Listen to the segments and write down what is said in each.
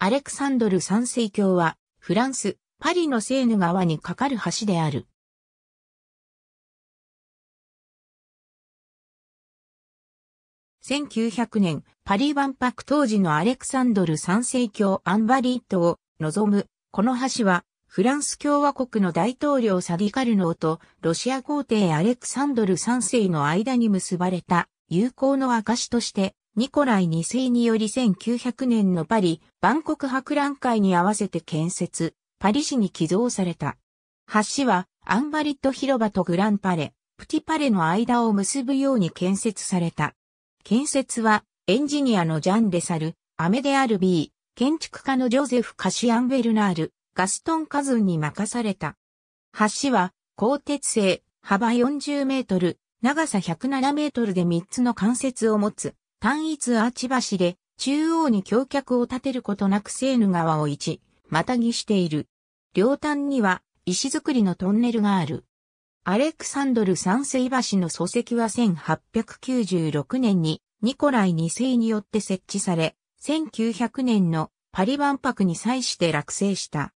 アレクサンドル三世橋は、フランス、パリのセーヌ川に架かる橋である。1900年、パリ万博当時のアレクサンドル三世橋アンバリートを望む、この橋は、フランス共和国の大統領サディカルノーとロシア皇帝アレクサンドル三世の間に結ばれた友好の証としてニコライ2世により1900年のパリ万国博覧会に合わせて建設、パリ市に寄贈された。橋はアンバリット広場とグランパレ、プティパレの間を結ぶように建設された。建設はエンジニアのジャン・レサル、アメデアルビー、建築家のジョゼフ・カシアン・ベルナール、ガストン・カズンに任された。橋は鋼鉄製、幅40メートル、長さ107メートルで3つの関節を持つ、単一アーチ橋で、中央に橋脚を立てることなくセーヌ川を一、またぎしている。両端には、石造りのトンネルがある。アレクサンドル三世橋の礎石は1896年にニコライ2世によって設置され、1900年のパリ万博に際して落成した。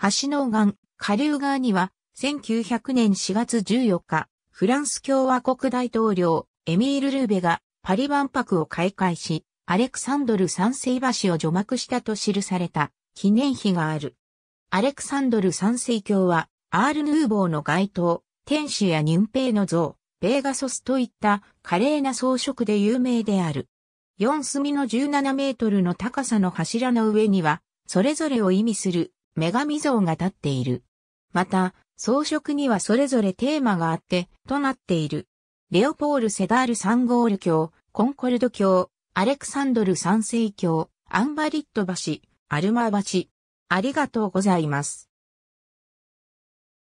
橋の岸、下流側には、1900年4月14日、フランス共和国大統領、エミール・ルーベがパリ万博を開会し、アレクサンドル三世橋を除幕したと記された記念碑がある。アレクサンドル三世教は、アール・ヌーボーの街灯、天使やニュンペイの像、ベーガソスといった華麗な装飾で有名である。四隅の17メートルの高さの柱の上には、それぞれを意味する女神像が立っている。また、装飾にはそれぞれテーマがあって、となっている。レオポール・セダール・サンゴール橋、コンコルド橋、アレクサンドル三世橋、アンバリット橋、アルマー橋。ありがとうございます。